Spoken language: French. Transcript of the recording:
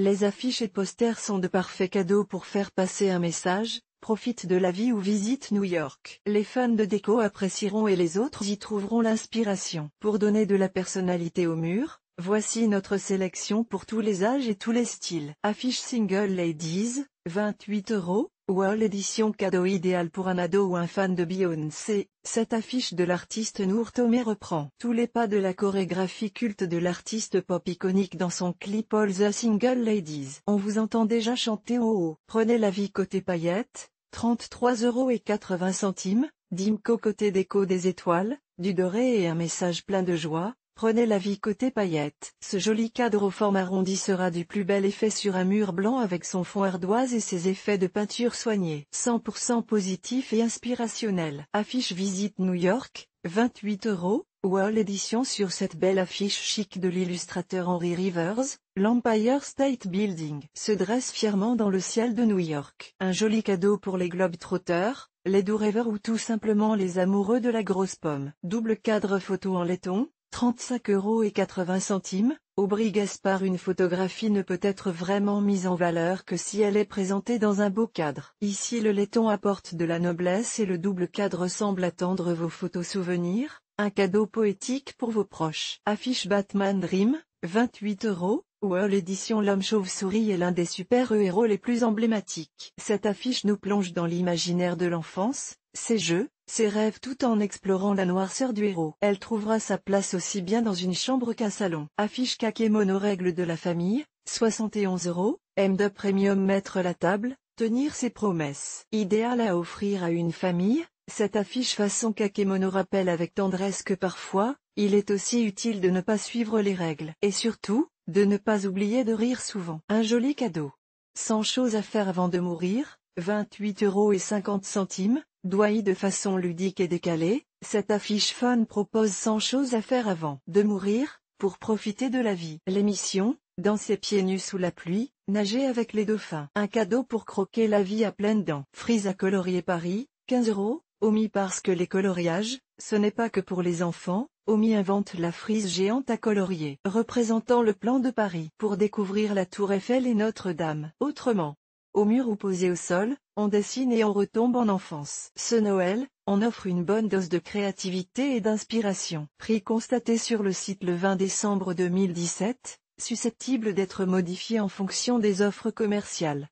Les affiches et posters sont de parfaits cadeaux pour faire passer un message, profite de la vie ou visite New York. Les fans de déco apprécieront et les autres y trouveront l'inspiration. Pour donner de la personnalité au mur, voici notre sélection pour tous les âges et tous les styles. Affiche Single Ladies, 28 euros, Wall édition cadeau idéal pour un ado ou un fan de Beyoncé, cette affiche de l'artiste Nour Tomé reprend tous les pas de la chorégraphie culte de l'artiste pop iconique dans son clip All the Single Ladies. On vous entend déjà chanter oh, oh. prenez la vie côté paillettes, centimes, Dimco côté déco des étoiles, du doré et un message plein de joie, Prenez la vie côté paillette. Ce joli cadre aux formes arrondies sera du plus bel effet sur un mur blanc avec son fond ardoise et ses effets de peinture soignés. 100% positif et inspirationnel. Affiche visite New York, 28 euros. Wall Edition sur cette belle affiche chic de l'illustrateur Henry Rivers, l'Empire State Building se dresse fièrement dans le ciel de New York. Un joli cadeau pour les globetrotters, trotteurs les doux rêveurs ou tout simplement les amoureux de la grosse pomme. Double cadre photo en laiton, 35 euros et 80 centimes, Aubry Gaspard Une photographie ne peut être vraiment mise en valeur que si elle est présentée dans un beau cadre. Ici le laiton apporte de la noblesse et le double cadre semble attendre vos photos souvenirs, un cadeau poétique pour vos proches. Affiche Batman Dream, 28 euros, World Edition L'homme chauve-souris est l'un des super-héros les plus emblématiques. Cette affiche nous plonge dans l'imaginaire de l'enfance, ses jeux, ses rêves tout en explorant la noirceur du héros. Elle trouvera sa place aussi bien dans une chambre qu'un salon. Affiche Kakemono règles de la famille, 71 euros, M2 Premium mettre la table, tenir ses promesses. Idéal à offrir à une famille, cette affiche façon Kakemono rappelle avec tendresse que parfois, il est aussi utile de ne pas suivre les règles. Et surtout, de ne pas oublier de rire souvent. Un joli cadeau. 100 choses à faire avant de mourir, 28 euros et 50 centimes, doy de façon ludique et décalée, cette affiche fun propose 100 choses à faire avant de mourir, pour profiter de la vie. L'émission, dans ses pieds nus sous la pluie, nager avec les dauphins. Un cadeau pour croquer la vie à pleines dents. Frise à colorier Paris, 15 euros, omis parce que les coloriages, ce n'est pas que pour les enfants, Omi invente la frise géante à colorier, représentant le plan de Paris, pour découvrir la tour Eiffel et Notre-Dame. Autrement, au mur ou posé au sol, on dessine et on retombe en enfance. Ce Noël, on offre une bonne dose de créativité et d'inspiration. Prix constaté sur le site le 20 décembre 2017, susceptible d'être modifié en fonction des offres commerciales.